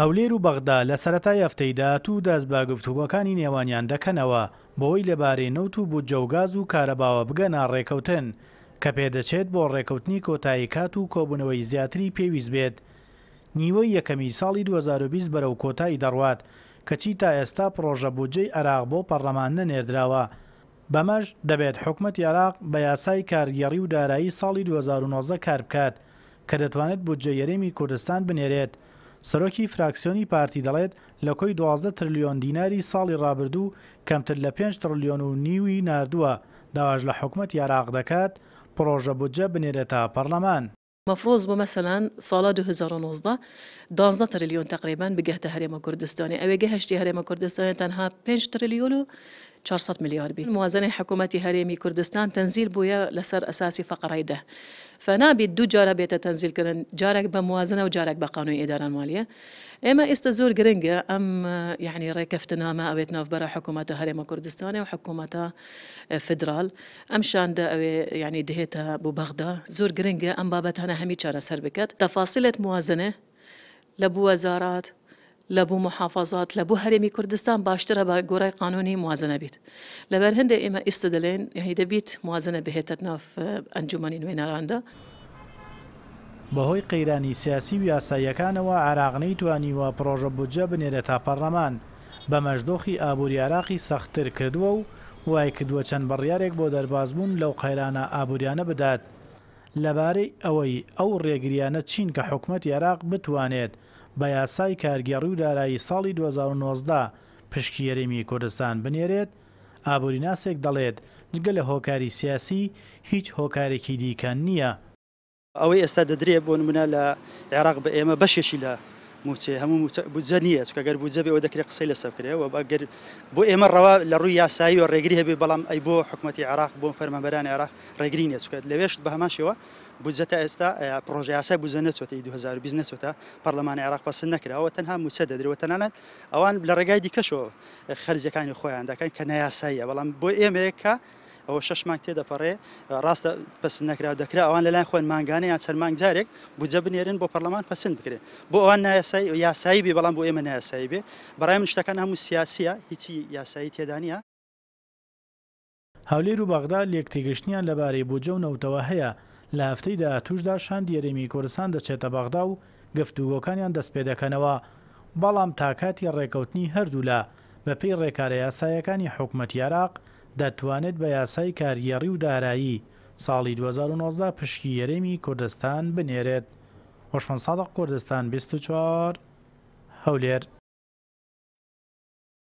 هەولێر و بەغدا لە سەتای هەفتەیدا تو دەست بە گفتوگۆکانی نێوانیان دەکەنەوە بۆی لەبارەی نەوت و بۆ جەوگاز و کارەباوە بگەنە ڕێکەوتن کە پێدەچێت بۆ ڕێکەوتنی کۆتاییکات و کۆبوونەوەی زیاتری پێویست بێت نیوەی یەکەمی ساڵی 2020 بەرەو کۆتایی دەڕوات کەچی تا ئێستا پرۆژە بودجەی عراق بۆ پەرلەمان نەنێردراوە بەمەش دەبێت حکومت عراق بە یاسای کارگەڕی و دارایی ساڵی 2009 کار بکات کە دەتوانێت بودجە یەرێمی کوردستان بنێرێت سەرۆکی فراکسیۆنی پارتی دەڵێت لە کۆی 12 تریلیۆن دیناری ساڵی ڕابردوو کەمتر لە 5 تریلیۆن و نیوی نردووە داواژ لە حکوومەت یاراق دەکات پرۆژە بودجە بنێرێتە پەرلەمان. مفروض بۆ مەسەلاەن ساڵا 2019 دازە تریلیۆن تقریبان بگەهتە هەرێمە کوردستانی ئەوێگە هەشتی هەرێمە کوردستانی تەنها 5 تریلیۆن و 400 مليار بي الموازنه حكومه هريمي كردستان تنزيل بويا لسر اساسي فقره ده فنا بدو جاره بيتا تنزيل كرن جارك بموازنه وجارك بقانون اداره ماليه اما استزور جرينجا ام يعني ريكفتنا ما اويتنا في برا حكومه هريمي كردستان وحكومه فدرال ام شاندا يعني بو ببغدا زور جرينجا ام بابتها همي جاره سربكت تفاصيلة موازنه لبوزارات لە بوو محافظات لە بوو هەرێمی کوردستان باشترە بە گۆڕای قانونی موازنە بیت لەبەر هەندێک ئێمە ئیسە دەڵێن یهی دەبیت موازنە بهێتت ناف ئەنجومانی نوێنەراندا بەهۆی قەیرانی سیاسی و یاساییەکانەوە عراغنەی توانیوە پرۆژە بودجە بنێرە تا پەرلەمان بە مەژدۆخی ئابووری عراقی سەختتر کردووە و وای کردووە چەند بڕیارێک بۆ دەربازبوون لەو قەیرانە ئابوووریانە بدات لەبارەی ئەوەی ئەو ڕێگریانە چین کە حکومت عێراق بتوانێت بە یاسای کارگەڕی و دارایی ساڵی 2019 پشکیێریمی کوردستان بنێرێت ئابووریناسێک دەڵێت جگە لە هۆکاری سیاسی هیچ هۆکارێکی دیکە نییە ئەوەی ئێستا دەدرێت بۆ نمونە لە عێراق بە ئێمە بەشێکی لە موچێ هەموو بودجە نییە چکە گەر بودجە بێ ئەو دەکرێت قسەی لەسەر کرێەوە بەگەر بۆ ئێمە ڕەوا لە ڕووی یاسایی و ڕێگری هەبێ بەڵام ئەی بۆ حکوومەتتی عراق بۆ فەرمەبەران عراق ڕێگری نیە چکات لەوێشت بە هەماشەوە بودجە تا ئێستا پرۆژه یاسای بودجە نەچۆتی 2020 نەچۆتە پەرلەمانی عراق پسند نکراوە تەنها موچە دەدرەوە تەنانەت ئەوان لە ڕێگای دیکەشەوە خەرزیەکانی خۆیان دەکەن کە نایاساییە بەڵام بۆ ئێمەیە کە ئەوە شەشمان تێدەپەڕێ ڕاستە پسند نەکرا دەکرا ئەوان لەلای خۆن ماگانە یان چەرمانگ جارێک بجە بنێرن بۆ پەرلەمان پسند بکرێن بۆ ئەوان نایاسایی یاسایی بێ بەڵام بۆ ئێمە نایاسایی بێ بەڕای من شتەکان هەموو سیاسیە هیچی یاسایی تێدانە هاولێر و باغدا لێک تێگەشتیان لەبارەی بۆ جەونەوتەوە هەیە لە هەفتەی دا توشدا شان دیێرەمی کورسان دەچێتە بەغدا و گفتوگۆکانیان دەست پێ دەکەنەوە بەڵام تاکاتی ڕێکەوتنی هەردوو لە بەپی ڕێکارە یاسایەکانی حکومەت یاراق دەتوانێت بە یاسای کاریێڕی و دارایی ساڵی 2019 پشکی یەرێمی کوردستان بنێرێت. 500 کوردستان 24 هەولێر